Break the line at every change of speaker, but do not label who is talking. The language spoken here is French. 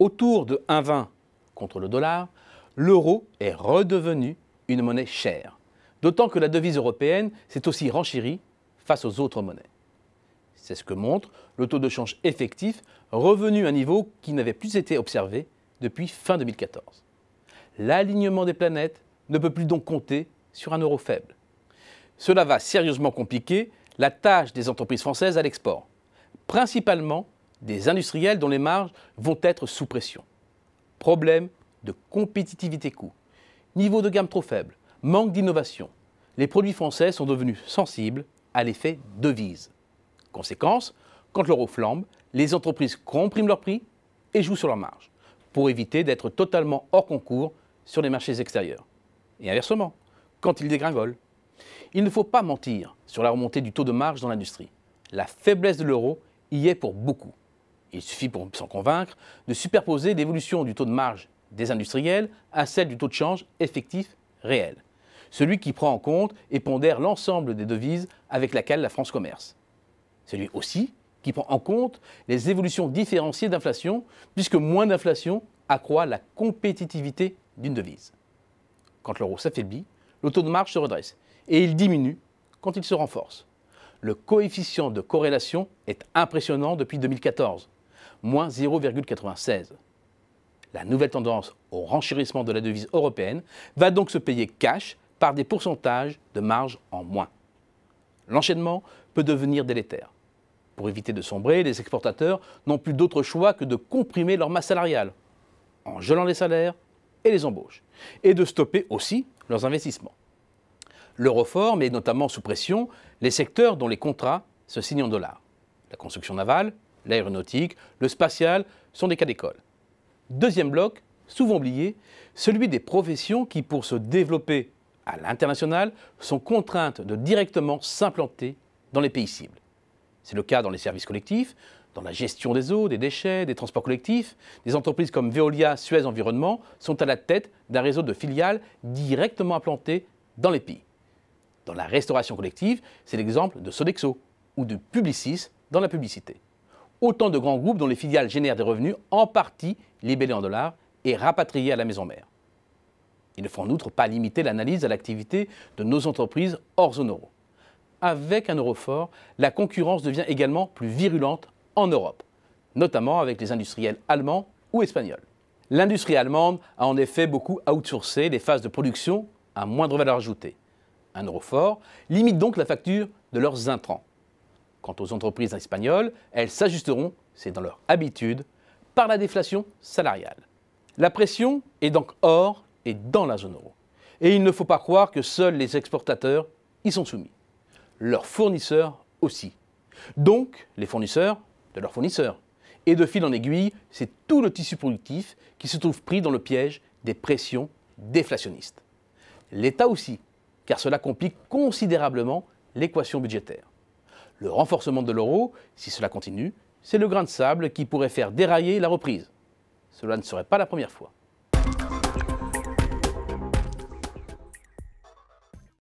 autour de 1,20 contre le dollar, l'euro est redevenu une monnaie chère, d'autant que la devise européenne s'est aussi renchérie face aux autres monnaies. C'est ce que montre le taux de change effectif revenu à un niveau qui n'avait plus été observé depuis fin 2014. L'alignement des planètes ne peut plus donc compter sur un euro faible. Cela va sérieusement compliquer la tâche des entreprises françaises à l'export, principalement des industriels dont les marges vont être sous pression. Problème de compétitivité-coût, niveau de gamme trop faible, manque d'innovation. Les produits français sont devenus sensibles à l'effet devise. Conséquence, quand l'euro flambe, les entreprises compriment leurs prix et jouent sur leurs marges pour éviter d'être totalement hors concours sur les marchés extérieurs. Et inversement, quand ils dégringolent. Il ne faut pas mentir sur la remontée du taux de marge dans l'industrie. La faiblesse de l'euro y est pour beaucoup il suffit pour s'en convaincre, de superposer l'évolution du taux de marge des industriels à celle du taux de change effectif réel, celui qui prend en compte et pondère l'ensemble des devises avec laquelle la France commerce. Celui aussi qui prend en compte les évolutions différenciées d'inflation, puisque moins d'inflation accroît la compétitivité d'une devise. Quand l'euro s'affaiblit, le taux de marge se redresse et il diminue quand il se renforce. Le coefficient de corrélation est impressionnant depuis 2014 moins 0,96. La nouvelle tendance au renchérissement de la devise européenne va donc se payer cash par des pourcentages de marge en moins. L'enchaînement peut devenir délétère. Pour éviter de sombrer, les exportateurs n'ont plus d'autre choix que de comprimer leur masse salariale, en gelant les salaires et les embauches, et de stopper aussi leurs investissements. L'eurofort met notamment sous pression les secteurs dont les contrats se signent en dollars. La construction navale, l'aéronautique, le spatial sont des cas d'école. Deuxième bloc, souvent oublié, celui des professions qui, pour se développer à l'international, sont contraintes de directement s'implanter dans les pays cibles. C'est le cas dans les services collectifs, dans la gestion des eaux, des déchets, des transports collectifs. Des entreprises comme Veolia, Suez Environnement sont à la tête d'un réseau de filiales directement implantées dans les pays. Dans la restauration collective, c'est l'exemple de Sodexo ou de Publicis dans la publicité autant de grands groupes dont les filiales génèrent des revenus en partie libellés en dollars et rapatriés à la maison mère. Il ne faut en outre pas limiter l'analyse à l'activité de nos entreprises hors zone euro. Avec un euro fort, la concurrence devient également plus virulente en Europe, notamment avec les industriels allemands ou espagnols. L'industrie allemande a en effet beaucoup outsourcé les phases de production à moindre valeur ajoutée. Un euro fort limite donc la facture de leurs intrants. Quant aux entreprises espagnoles, elles s'ajusteront, c'est dans leur habitude, par la déflation salariale. La pression est donc hors et dans la zone euro. Et il ne faut pas croire que seuls les exportateurs y sont soumis. Leurs fournisseurs aussi. Donc, les fournisseurs de leurs fournisseurs. Et de fil en aiguille, c'est tout le tissu productif qui se trouve pris dans le piège des pressions déflationnistes. L'État aussi, car cela complique considérablement l'équation budgétaire. Le renforcement de l'euro, si cela continue, c'est le grain de sable qui pourrait faire dérailler la reprise. Cela ne serait pas la première fois.